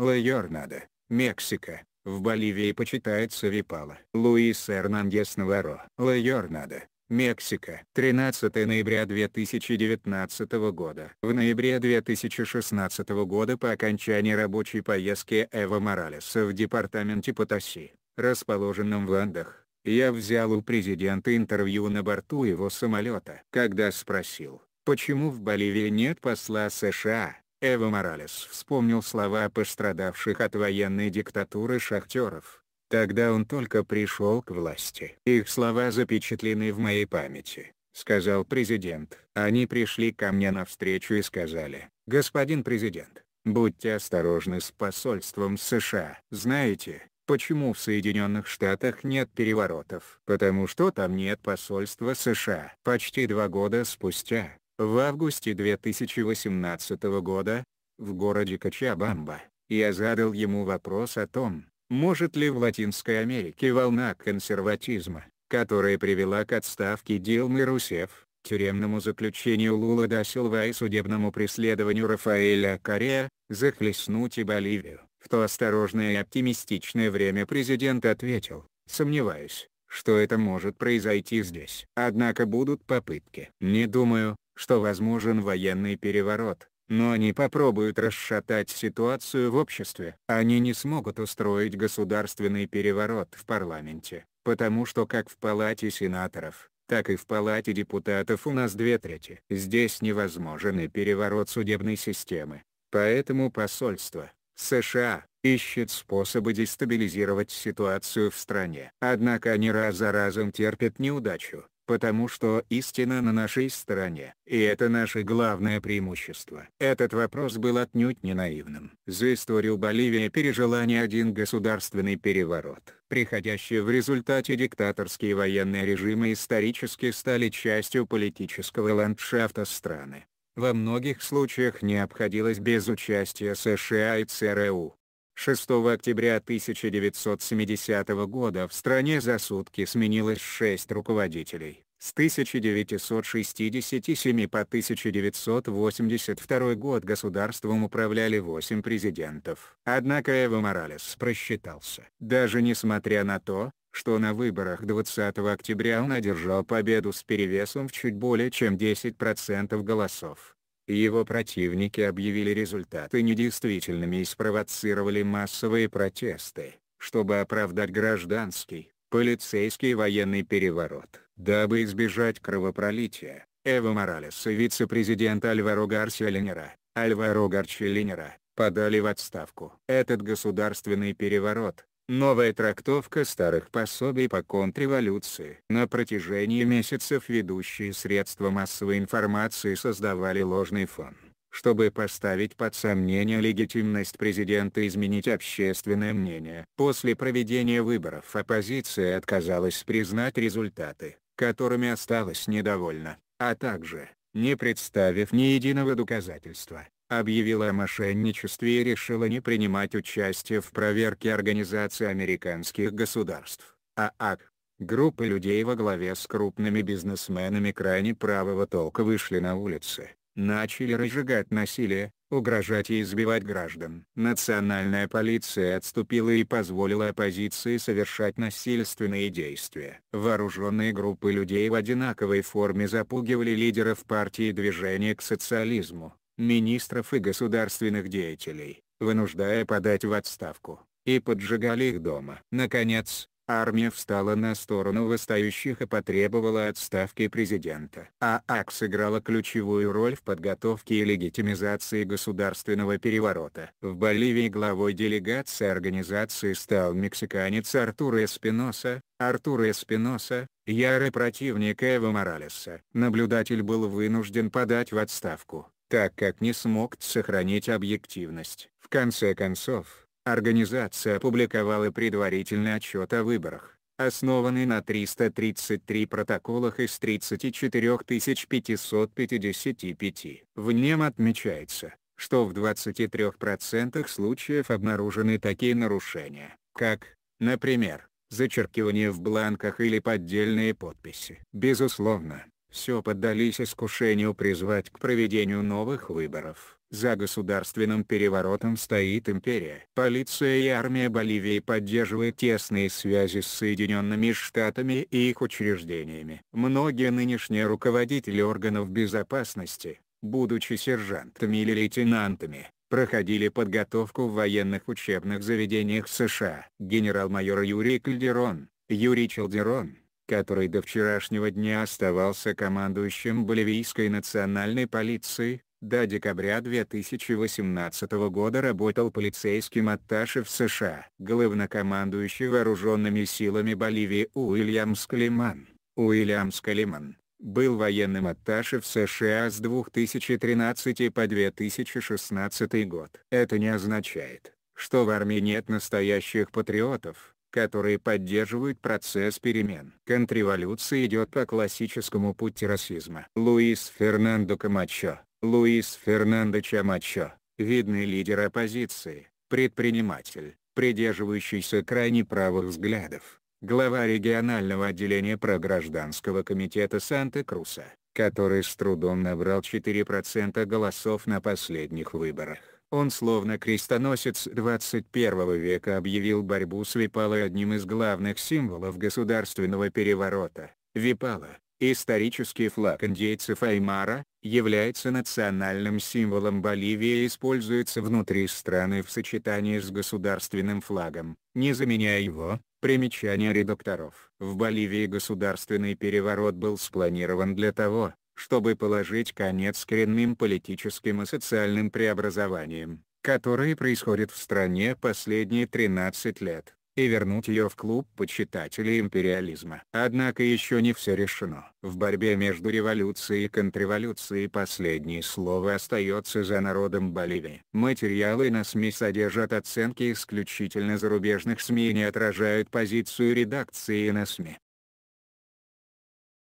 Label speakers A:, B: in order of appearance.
A: Ла надо. Мексика. В Боливии почитается Випала. Луис Эрнандес Наваро. Ла надо. Мексика. 13 ноября 2019 года. В ноябре 2016 года по окончании рабочей поездки Эва Моралеса в департаменте Потоси, расположенном в Андах, я взял у президента интервью на борту его самолета. Когда спросил, почему в Боливии нет посла США, Эво Моралес вспомнил слова пострадавших от военной диктатуры шахтеров. Тогда он только пришел к власти. «Их слова запечатлены в моей памяти», — сказал президент. Они пришли ко мне навстречу и сказали, «Господин президент, будьте осторожны с посольством США. Знаете, почему в Соединенных Штатах нет переворотов? Потому что там нет посольства США. Почти два года спустя, в августе 2018 года, в городе Качабамба, я задал ему вопрос о том, может ли в Латинской Америке волна консерватизма, которая привела к отставке Дилмы Русеф, тюремному заключению Лула да Силва и судебному преследованию Рафаэля Корея, захлестнуть и Боливию, в то осторожное и оптимистичное время президент ответил, сомневаюсь, что это может произойти здесь. Однако будут попытки. Не думаю, что возможен военный переворот, но они попробуют расшатать ситуацию в обществе. Они не смогут устроить государственный переворот в парламенте, потому что как в палате сенаторов, так и в палате депутатов у нас две трети. Здесь невозможен и переворот судебной системы. Поэтому посольство США ищет способы дестабилизировать ситуацию в стране. Однако они раз за разом терпят неудачу потому что истина на нашей стороне. И это наше главное преимущество. Этот вопрос был отнюдь не наивным. За историю Боливии пережила не один государственный переворот. Приходящие в результате диктаторские военные режимы исторически стали частью политического ландшафта страны. Во многих случаях не обходилось без участия США и ЦРУ. 6 октября 1970 года в стране за сутки сменилось 6 руководителей. С 1967 по 1982 год государством управляли 8 президентов. Однако Эво Моралес просчитался. Даже несмотря на то, что на выборах 20 октября он одержал победу с перевесом в чуть более чем 10% голосов и его противники объявили результаты недействительными и спровоцировали массовые протесты, чтобы оправдать гражданский, полицейский и военный переворот. Дабы избежать кровопролития, Эва Моралес и вице-президент Альваро Гарсия Ленера, Альваро Гарчи Ленера, подали в отставку. Этот государственный переворот, Новая трактовка старых пособий по контрреволюции. На протяжении месяцев ведущие средства массовой информации создавали ложный фон, чтобы поставить под сомнение легитимность президента и изменить общественное мнение. После проведения выборов оппозиция отказалась признать результаты, которыми осталась недовольна, а также, не представив ни единого доказательства, объявила о мошенничестве и решила не принимать участие в проверке Организации Американских Государств, ААК. Группы людей во главе с крупными бизнесменами крайне правого толка вышли на улицы, начали разжигать насилие, угрожать и избивать граждан. Национальная полиция отступила и позволила оппозиции совершать насильственные действия. Вооруженные группы людей в одинаковой форме запугивали лидеров партии движения к социализму, министров и государственных деятелей, вынуждая подать в отставку, и поджигали их дома. Наконец, армия встала на сторону восстающих и потребовала отставки президента. ААК сыграла ключевую роль в подготовке и легитимизации государственного переворота. В Боливии главой делегации организации стал мексиканец Артур Эспиноса. Артур Эспиноса, ярый противник Эва Моралеса. Наблюдатель был вынужден подать в отставку, так как не смог сохранить объективность. В конце концов, организация опубликовала предварительный отчет о выборах, основанный на 333 протоколах из 34 555. В нем отмечается, что в 23% случаев обнаружены такие нарушения, как, например, зачеркивание в бланках или поддельные подписи. Безусловно, все поддались искушению призвать к проведению новых выборов. За государственным переворотом стоит империя. Полиция и армия Боливии поддерживают тесные связи с Соединенными Штатами и их учреждениями. Многие нынешние руководители органов безопасности, будучи сержантами или лейтенантами, проходили подготовку в военных учебных заведениях США. Генерал-майор Юрий Кальдерон, Юрий Челдерон, который до вчерашнего дня оставался командующим боливийской национальной полиции, до декабря 2018 года работал полицейским атташе в США. Главнокомандующий вооруженными силами Боливии Уильям Скалиман. Уильям Скалиман был военным атташе в США с 2013 по 2016 год. Это не означает, что в армии нет настоящих патриотов, которые поддерживают процесс перемен. Контрреволюция идет по классическому пути расизма. Луис Фернандо Камачо, Луис Фернандо Чамачо, видный лидер оппозиции, предприниматель, придерживающийся крайне правых взглядов, глава регионального отделения програжданского комитета Санта-Круса, который с трудом набрал 4% голосов на последних выборах. Он словно крестоносец 21 века объявил борьбу с Випалой одним из главных символов государственного переворота. Випала, исторический флаг индейцев Аймара, является национальным символом Боливии и используется внутри страны в сочетании с государственным флагом, не заменяя его. Примечание редакторов. В Боливии государственный переворот был спланирован для того, чтобы положить конец коренным политическим и социальным преобразованиям, которые происходят в стране последние 13 лет, и вернуть ее в клуб почитателей империализма. Однако еще не все решено. В борьбе между революцией и контрреволюцией последнее слово остается за народом Боливии. Материалы на СМИ содержат оценки исключительно зарубежных СМИ и не отражают позицию редакции на СМИ.